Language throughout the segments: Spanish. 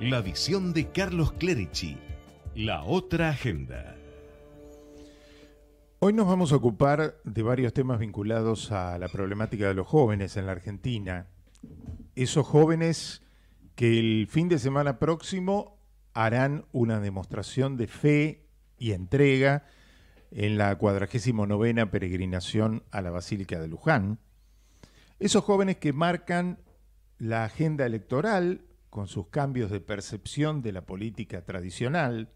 La visión de Carlos Clerici. La otra agenda. Hoy nos vamos a ocupar de varios temas vinculados a la problemática de los jóvenes en la Argentina. Esos jóvenes que el fin de semana próximo harán una demostración de fe y entrega en la novena peregrinación a la Basílica de Luján. Esos jóvenes que marcan la agenda electoral con sus cambios de percepción de la política tradicional,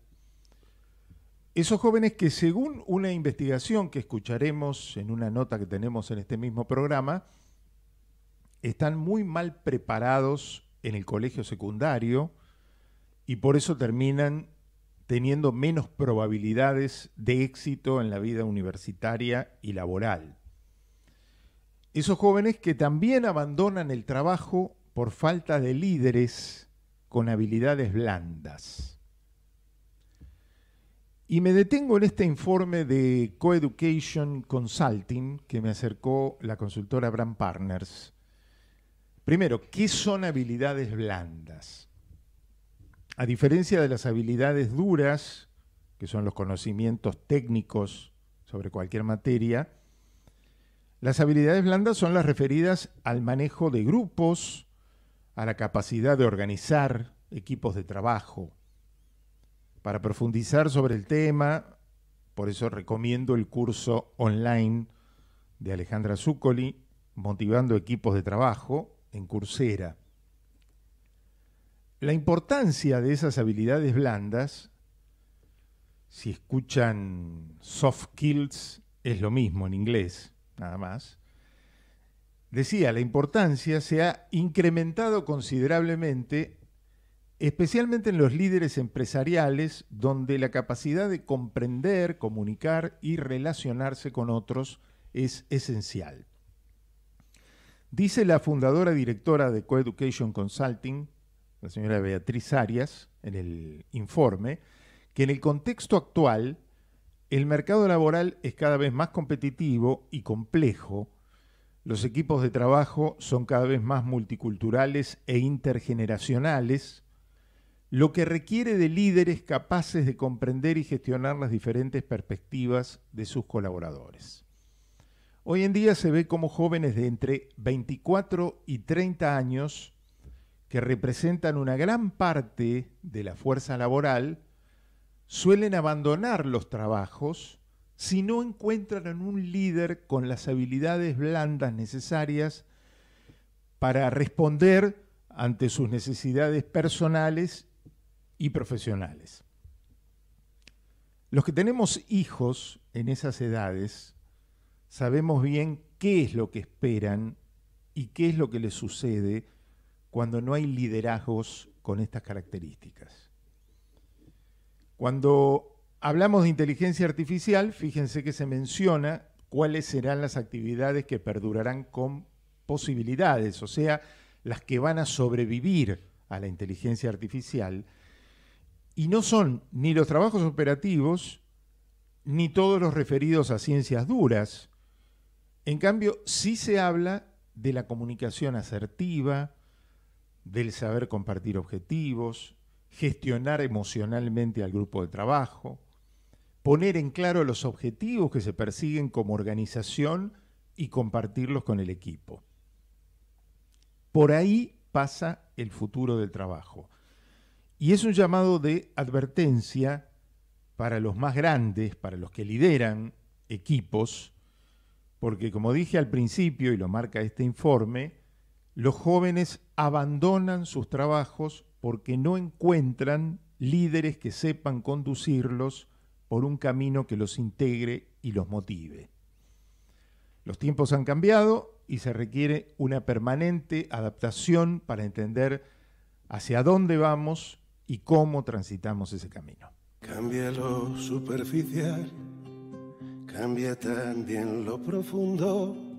esos jóvenes que según una investigación que escucharemos en una nota que tenemos en este mismo programa, están muy mal preparados en el colegio secundario y por eso terminan teniendo menos probabilidades de éxito en la vida universitaria y laboral. Esos jóvenes que también abandonan el trabajo por falta de líderes con habilidades blandas. Y me detengo en este informe de Coeducation Consulting que me acercó la consultora Brand Partners. Primero, ¿qué son habilidades blandas? A diferencia de las habilidades duras, que son los conocimientos técnicos sobre cualquier materia, las habilidades blandas son las referidas al manejo de grupos, a la capacidad de organizar equipos de trabajo. Para profundizar sobre el tema, por eso recomiendo el curso online de Alejandra Zuccoli, Motivando equipos de trabajo en Coursera. La importancia de esas habilidades blandas, si escuchan soft skills, es lo mismo en inglés, nada más. Decía, la importancia se ha incrementado considerablemente, especialmente en los líderes empresariales, donde la capacidad de comprender, comunicar y relacionarse con otros es esencial. Dice la fundadora directora de Coeducation Consulting, la señora Beatriz Arias, en el informe, que en el contexto actual el mercado laboral es cada vez más competitivo y complejo, los equipos de trabajo son cada vez más multiculturales e intergeneracionales, lo que requiere de líderes capaces de comprender y gestionar las diferentes perspectivas de sus colaboradores. Hoy en día se ve como jóvenes de entre 24 y 30 años que representan una gran parte de la fuerza laboral, suelen abandonar los trabajos si no encuentran un líder con las habilidades blandas necesarias para responder ante sus necesidades personales y profesionales. Los que tenemos hijos en esas edades sabemos bien qué es lo que esperan y qué es lo que les sucede cuando no hay liderazgos con estas características. Cuando Hablamos de inteligencia artificial, fíjense que se menciona cuáles serán las actividades que perdurarán con posibilidades, o sea, las que van a sobrevivir a la inteligencia artificial, y no son ni los trabajos operativos, ni todos los referidos a ciencias duras. En cambio, sí se habla de la comunicación asertiva, del saber compartir objetivos, gestionar emocionalmente al grupo de trabajo, poner en claro los objetivos que se persiguen como organización y compartirlos con el equipo. Por ahí pasa el futuro del trabajo. Y es un llamado de advertencia para los más grandes, para los que lideran equipos, porque como dije al principio y lo marca este informe, los jóvenes abandonan sus trabajos porque no encuentran líderes que sepan conducirlos por un camino que los integre y los motive. Los tiempos han cambiado y se requiere una permanente adaptación para entender hacia dónde vamos y cómo transitamos ese camino. Cambia lo superficial, cambia también lo profundo